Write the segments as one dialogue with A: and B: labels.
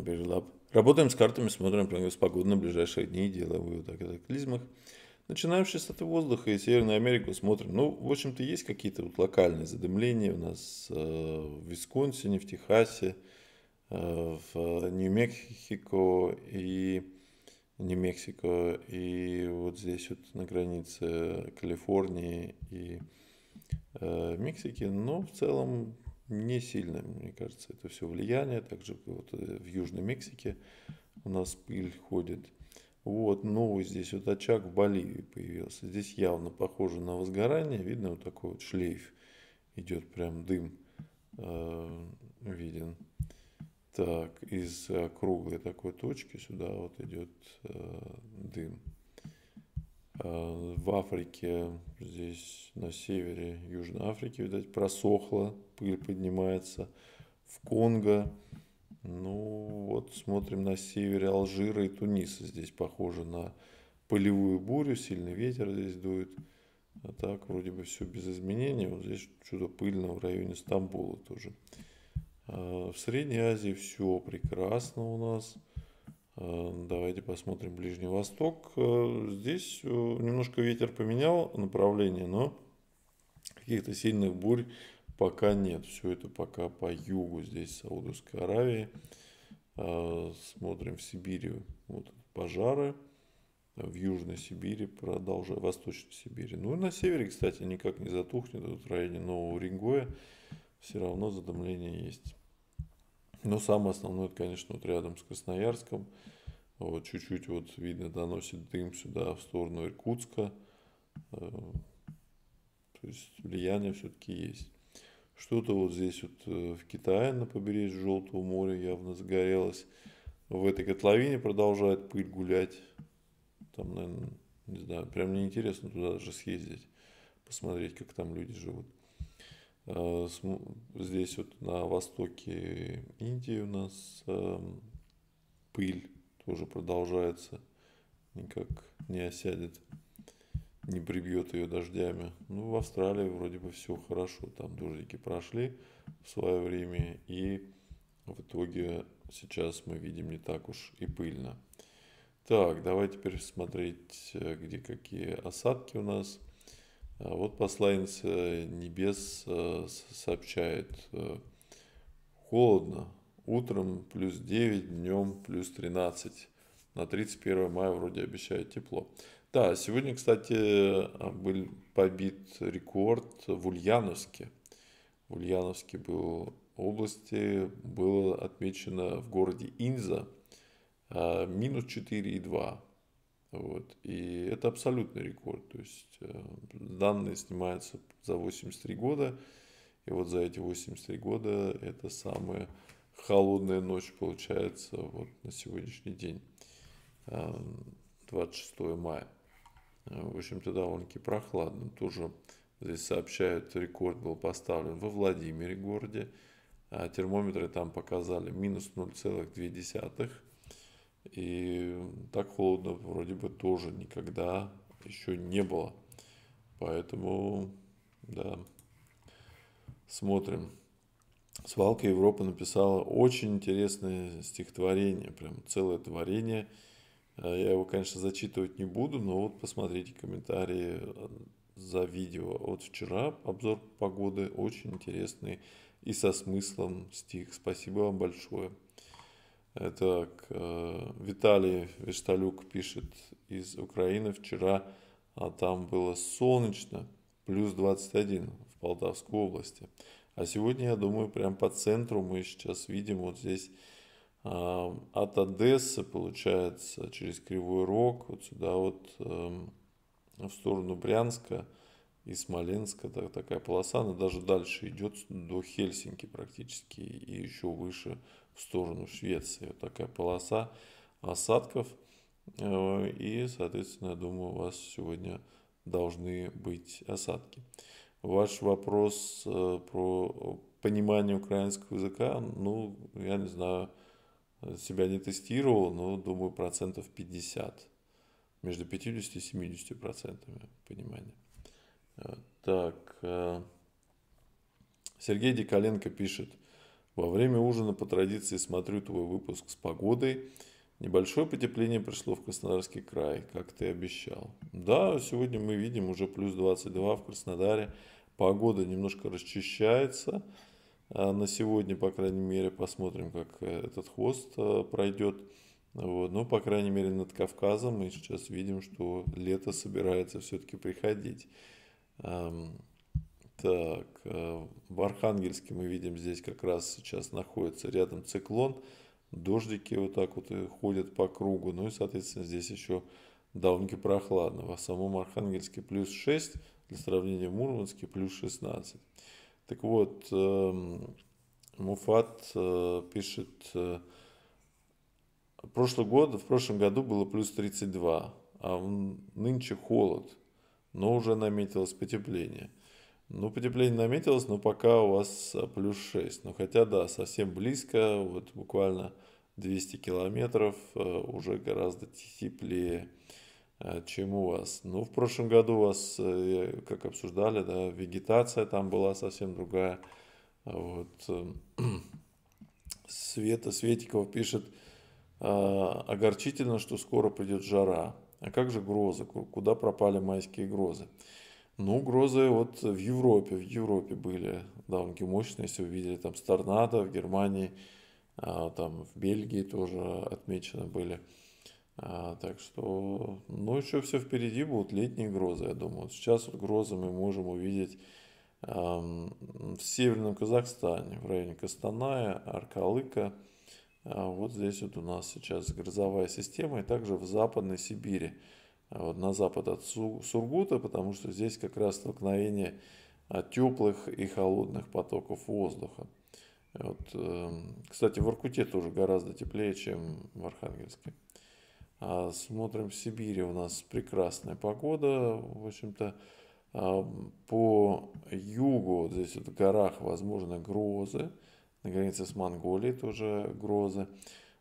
A: Биржелаб. Работаем с картами, смотрим прогноз погоды на ближайшие дни, делаем вывод о катаклизмах. Начинаем с чистоты воздуха и Северную Америку смотрим. Ну, в общем-то, есть какие-то вот локальные задымления у нас э, в Висконсине, в Техасе, э, в Нью-Мексико и Нью-Мексико и вот здесь вот на границе Калифорнии и э, Мексики. Но в целом не сильно, мне кажется, это все влияние. Также вот э, в Южной Мексике у нас пыль ходит. Вот новый здесь вот очаг в Боливии появился. Здесь явно похоже на возгорание. Видно вот такой вот шлейф. Идет прям дым э, виден. Так, из круглой такой точки сюда вот идет э, дым. Э, в Африке, здесь на севере Южной Африки, видать, просохло, пыль поднимается. В Конго, ну вот смотрим на севере Алжира и Туниса, здесь похоже на полевую бурю, сильный ветер здесь дует. А так вроде бы все без изменений. Вот здесь чудо пыльно в районе Стамбула тоже. Э, в Средней Азии все прекрасно у нас. Э, давайте посмотрим Ближний Восток. Э, здесь э, немножко ветер поменял направление, но каких-то сильных бурь пока нет. Все это пока по югу здесь Саудовской Аравии. Смотрим в Сибири вот пожары. В Южной Сибири продолжая, Восточной Сибири. Ну и на севере, кстати, никак не затухнет. Вот в районе Нового Уренгоя все равно задымление есть. Но самое основное, это, конечно, вот рядом с Красноярском. Вот чуть-чуть вот видно доносит дым сюда в сторону Иркутска. Э, то есть влияние все-таки есть. Что-то вот здесь вот э, в Китае на побережье Желтого моря явно загорелось. В этой котловине продолжает пыль гулять. Там, наверное, не знаю, прям неинтересно туда даже съездить, посмотреть, как там люди живут. Э, здесь вот на востоке Индии у нас эм, пыль тоже продолжается, никак не осядет, не прибьет ее дождями. Ну, в Австралии вроде бы все хорошо, там дождики прошли в свое время, и в итоге сейчас мы видим не так уж и пыльно. Так, давай теперь смотреть, э, где какие осадки у нас – а вот посланец э, небес э, сообщает. Э, Холодно. Утром плюс 9, днем плюс 13. На 31 мая вроде обещают тепло. Да, сегодня, кстати, был побит рекорд в Ульяновске. В Ульяновске был области было отмечено в городе Инза минус 4,2 вот. И это абсолютный рекорд. То есть э, данные снимаются за 83 года. И вот за эти 83 года это самая холодная ночь получается вот на сегодняшний день. 26 эм, мая. Э, в общем-то довольно-таки прохладно. Тоже здесь сообщают, рекорд был поставлен во Владимире городе. А термометры там показали минус 0,2 и так холодно вроде бы тоже никогда еще не было. Поэтому, да, смотрим. Свалка Европы написала очень интересное стихотворение, прям целое творение. Э, я его, конечно, зачитывать не буду, но вот посмотрите комментарии э, за видео от вчера. Обзор погоды очень интересный и со смыслом стих. Спасибо вам большое. Это э, Виталий Вишталюк пишет из Украины. Вчера а там было солнечно, плюс 21 в Полтавской области. А сегодня, я думаю, прям по центру мы сейчас видим вот здесь а, от Одессы, получается, через Кривой Рог, вот сюда вот эм, в сторону Брянска – из Смоленска, да, такая полоса, она даже дальше идет до Хельсинки практически и еще выше в сторону Швеции. Вот такая полоса осадков. Э, и, соответственно, я думаю, у вас сегодня должны быть осадки. Ваш вопрос э, про понимание украинского языка, ну, я не знаю, себя не тестировал, но думаю, процентов 50. Между 50 и 70 процентами понимания. Так, э, Сергей Диколенко пишет. Во время ужина по традиции смотрю твой выпуск с погодой. Небольшое потепление пришло в Краснодарский край, как ты обещал. Да, сегодня мы видим уже плюс 22 в Краснодаре. Погода немножко расчищается. А на сегодня, по крайней мере, посмотрим, как э, этот хвост э, пройдет. Вот. Ну, по крайней мере, над Кавказом мы сейчас видим, что лето собирается все-таки приходить. Эм, так, э, в Архангельске мы видим здесь как раз сейчас находится рядом циклон. Дождики вот так вот э, ходят по кругу. Ну и, соответственно, здесь еще довольно-таки прохладно. В самом Архангельске плюс 6, для сравнения в Мурманске плюс 16. Так вот, эм, Муфат э, пишет, прошлый год, в прошлом году было плюс 32, а нынче холод – но уже наметилось потепление. Ну, потепление наметилось, но пока у вас а, плюс 6. Ну, хотя, да, совсем близко, вот буквально 200 километров а, уже гораздо теплее, а, чем у вас. Ну, в прошлом году у вас, э, как обсуждали, да, вегетация там была совсем другая. Вот. Эм, Света Светикова пишет, огорчительно, что скоро придет жара. А как же грозы? Куда пропали майские грозы? Ну, грозы вот в Европе, в Европе были довольно мощные, если увидели там с торнадо в Германии, а, там в Бельгии тоже отмечены были. А, так что, ну, еще все впереди будут летние грозы, я думаю. сейчас вот грозы мы можем увидеть в северном Казахстане, в районе Кастаная, Аркалыка, а вот здесь вот у нас сейчас грозовая система, и также в Западной Сибири, а вот на запад от Сургута, потому что здесь как раз столкновение а, теплых и холодных потоков воздуха. Вот, эм, кстати, в Иркуте тоже гораздо теплее, чем в Архангельске. А смотрим, в Сибири у нас прекрасная погода, в общем-то, по югу, вот здесь вот в горах, возможно, грозы, на границе с Монголией тоже грозы.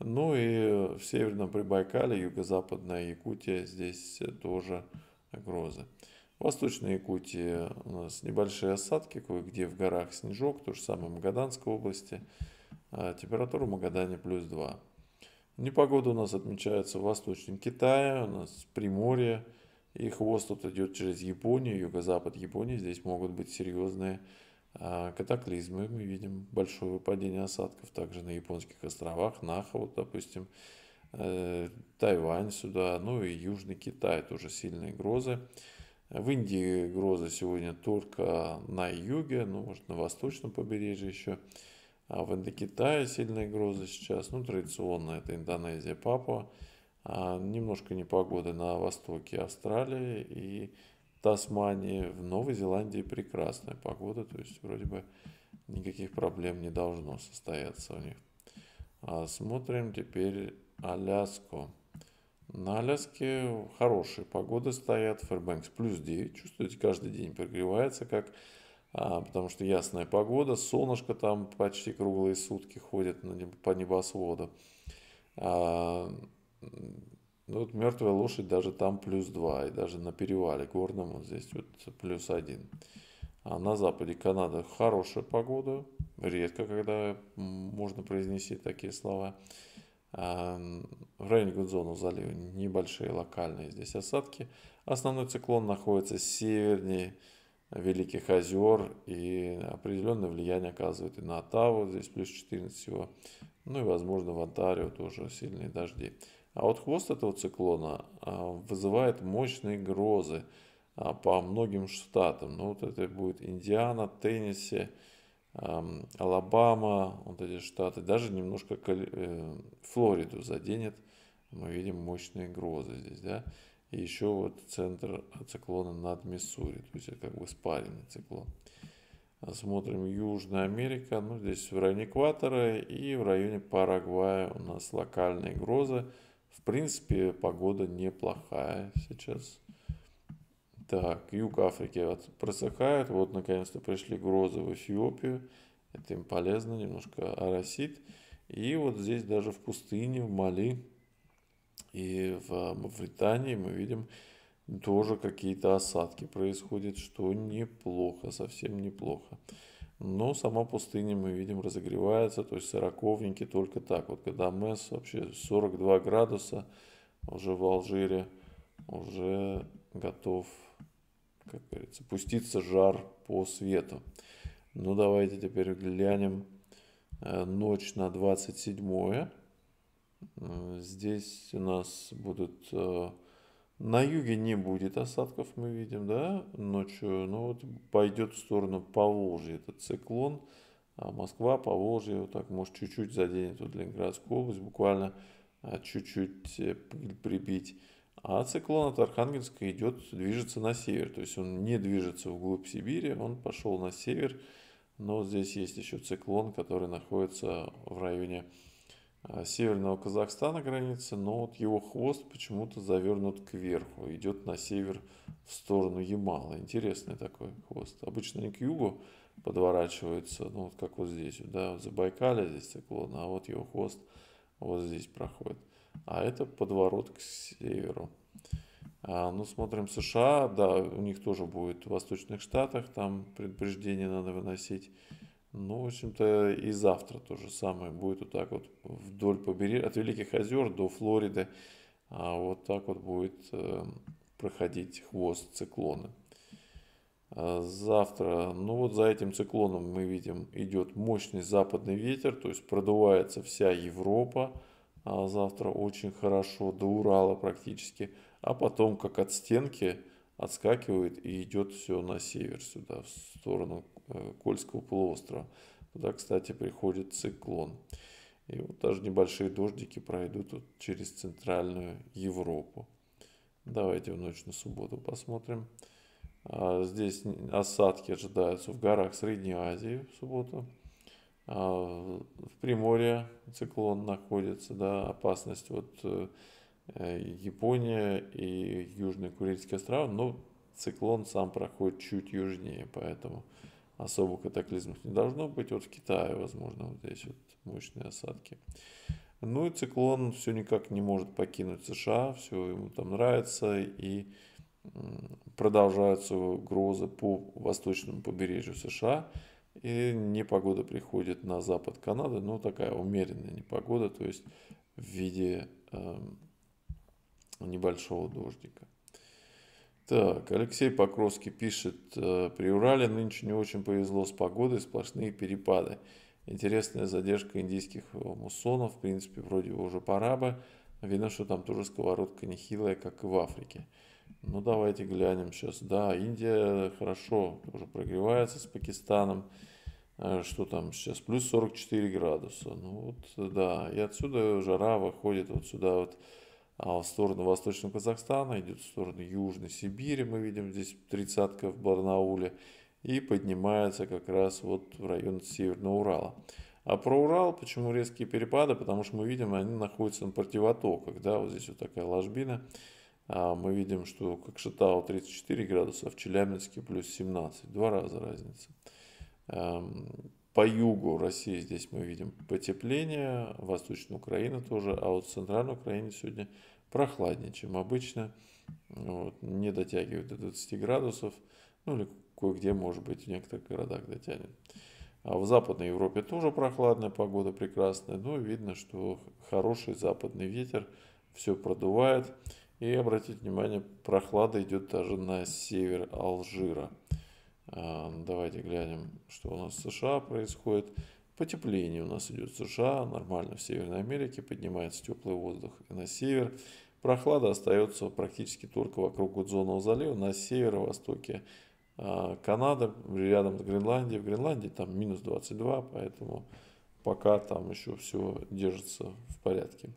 A: Ну и в Северном Прибайкале, Юго-Западная Якутия, здесь тоже грозы. В Восточной Якутии у нас небольшие осадки, кое-где в горах снежок, то же самое в Магаданской области. А температура в Магадане плюс 2. Непогода у нас отмечается в Восточном Китае, у нас Приморье, и хвост тут идет через Японию, юго-запад Японии. Здесь могут быть серьезные а, катаклизмы. Мы видим большое выпадение осадков также на японских островах, Наха, вот, допустим, э, Тайвань сюда, ну и Южный Китай тоже сильные грозы. В Индии грозы сегодня только на юге, ну, может, на восточном побережье еще. А в Индокитае сильные грозы сейчас, ну, традиционно это Индонезия, папа А немножко непогоды на востоке Австралии и Тасмании, в Новой Зеландии прекрасная погода, то есть вроде бы никаких проблем не должно состояться у них. А, смотрим теперь Аляску. На Аляске хорошие погоды стоят, Фэрбэнкс плюс 9, чувствуете, каждый день прогревается, как, а, потому что ясная погода, солнышко там почти круглые сутки ходит на, по небосводу. А, ну вот мертвая лошадь даже там плюс 2, и даже на перевале горном вот здесь вот плюс 1. А на западе Канада хорошая погода, редко когда можно произнести такие слова. А, в районе Гудзона залива небольшие локальные здесь осадки. Основной циклон находится севернее Великих озер и определенное влияние оказывает и на Оттаву, здесь плюс 14 всего. Ну и возможно в Онтарио тоже сильные дожди. А вот хвост этого циклона а, вызывает мощные грозы а, по многим штатам. Ну, вот это будет Индиана, Теннесси, Алабама, вот эти штаты, даже немножко э, Флориду заденет. Мы видим мощные грозы здесь, да. И еще вот центр циклона над Миссури, то есть это как бы спаренный циклон. Смотрим Южная Америка, ну здесь в районе экватора и в районе Парагвая у нас локальные грозы – в принципе, погода неплохая сейчас. Так, юг Африки вот просыхает. Вот, наконец-то пришли грозы в Эфиопию. Это им полезно, немножко оросит. И вот здесь даже в пустыне, в Мали и в Мавритании мы видим тоже какие-то осадки происходят, что неплохо, совсем неплохо. Но сама пустыня, мы видим, разогревается, то есть сороковники только так. Вот когда Мес вообще 42 градуса уже в Алжире, уже готов, как говорится, пуститься жар по свету. Ну давайте теперь глянем э, ночь на 27. Э, здесь у нас будут э, на юге не будет осадков, мы видим, да, ночью. Но ну вот пойдет в сторону Поволжья этот циклон. А Москва, Поволжье, вот так, может, чуть-чуть заденет вот Ленинградскую область, буквально а, чуть-чуть э, прибить. А циклон от Архангельска идет, движется на север. То есть он не движется вглубь Сибири, он пошел на север. Но здесь есть еще циклон, который находится в районе Э, северного Казахстана границы, но вот его хвост почему-то завернут кверху, идет на север в сторону Ямала. Интересный такой хвост. Обычно не к югу подворачивается, ну вот как вот здесь, да, в Забайкале здесь циклон, ну, а вот его хвост вот здесь проходит. А это подворот к северу. А, ну, смотрим США, да, у них тоже будет в Восточных Штатах, там предупреждение надо выносить. Ну, в общем-то, и завтра то же самое будет вот так вот вдоль побережья, от Великих озер до Флориды, а вот так вот будет э, проходить хвост циклона. А завтра, ну вот за этим циклоном мы видим, идет мощный западный ветер, то есть продувается вся Европа, а завтра очень хорошо до Урала практически, а потом как от стенки – отскакивает и идет все на север сюда, в сторону э, Кольского полуострова. Туда, кстати, приходит циклон. И вот даже небольшие дождики пройдут вот через центральную Европу. Давайте в ночь на субботу посмотрим. А, здесь осадки ожидаются в горах Средней Азии в субботу. А, в Приморье циклон находится, да, опасность вот э, Э, Япония и Южные Курильские острова, но циклон сам проходит чуть южнее, поэтому особо катаклизмов не должно быть. Вот в Китае, возможно, вот здесь вот мощные осадки. Ну и циклон все никак не может покинуть США, все ему там нравится, и продолжаются грозы по восточному побережью США, и непогода приходит на запад Канады, но ну, такая умеренная непогода, то есть в виде эм, ну, небольшого дождика. Так, Алексей Покровский пишет, э, при Урале нынче не очень повезло с погодой, сплошные перепады. Интересная задержка индийских э, муссонов, в принципе, вроде бы уже пора бы. Видно, что там тоже сковородка нехилая, как и в Африке. Ну, давайте глянем сейчас. Да, Индия хорошо тоже прогревается с Пакистаном. Э, что там сейчас? Плюс 44 градуса. Ну, вот, да. И отсюда жара выходит вот сюда вот а в сторону Восточного Казахстана, идет в сторону Южной Сибири, мы видим здесь тридцатка в Барнауле, и поднимается как раз вот в район Северного Урала. А про Урал, почему резкие перепады? Потому что мы видим, они находятся на противотоках, да, вот здесь вот такая ложбина, а мы видим, что как Шатау 34 градуса, а в Челябинске плюс 17, два раза разница. Эм, по югу России здесь мы видим потепление, восточная Украина тоже, а вот в центральной Украине сегодня прохладнее, чем обычно. Вот, не дотягивает до 20 градусов, ну или кое-где, может быть, в некоторых городах дотянет. А в Западной Европе тоже прохладная погода, прекрасная, но видно, что хороший западный ветер все продувает. И обратите внимание, прохлада идет даже на север Алжира – а, ну, давайте глянем, что у нас в США происходит. Потепление у нас идет в США, нормально в Северной Америке, поднимается теплый воздух и на север. Прохлада остается практически только вокруг Гудзонного залива, на северо-востоке а, Канады, рядом с Гренландией. В Гренландии там минус 22, поэтому пока там еще все держится в порядке.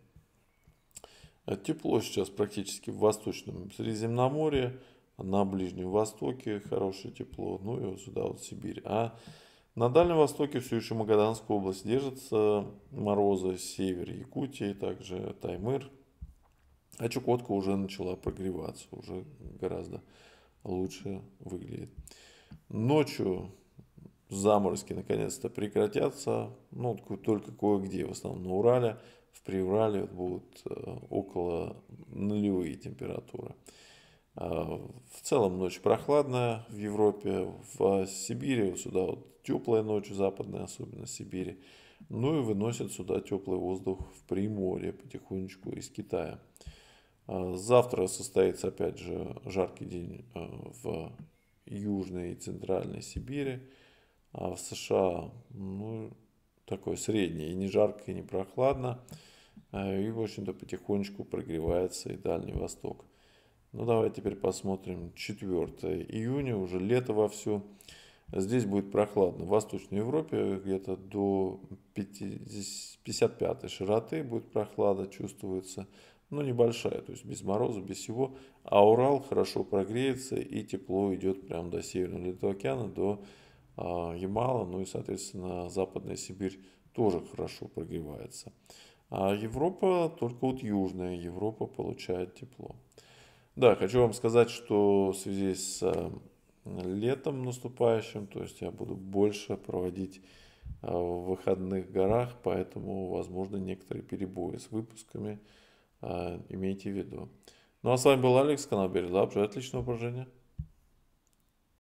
A: Тепло сейчас практически в Восточном Средиземноморье на Ближнем Востоке хорошее тепло, ну и вот сюда вот Сибирь. А на Дальнем Востоке все еще Магаданская область держится, морозы, север Якутии, также Таймыр. А Чукотка уже начала прогреваться, уже гораздо лучше выглядит. Ночью заморозки наконец-то прекратятся, ну только кое-где, в основном на Урале, в Приврале будут э, около нулевые температуры. А, в целом ночь прохладная в Европе, в Сибири сюда вот теплая ночь, западная особенно Сибири. Ну и выносят сюда теплый воздух в Приморье потихонечку из Китая. А, завтра состоится опять же жаркий день а, в Южной и Центральной Сибири, а в США ну, такой средний, и не жарко, и не прохладно, и в общем-то потихонечку прогревается и Дальний Восток – ну давай теперь посмотрим 4 июня, уже лето вовсю. Здесь будет прохладно. В Восточной Европе где-то до 50, 55 широты будет прохлада, чувствуется. Но ну, небольшая, то есть без мороза, без всего. А Урал хорошо прогреется и тепло идет прямо до Северного Ледового океана, до э, Ямала. Ну и, соответственно, Западная Сибирь тоже хорошо прогревается. А Европа только вот Южная Европа получает тепло. Да, хочу вам сказать, что в связи с э, летом наступающим, то есть я буду больше проводить э, в выходных горах, поэтому, возможно, некоторые перебои с выпусками. Э, имейте в виду. Ну а с вами был Алекс, канал Береда. Отличного упражнения.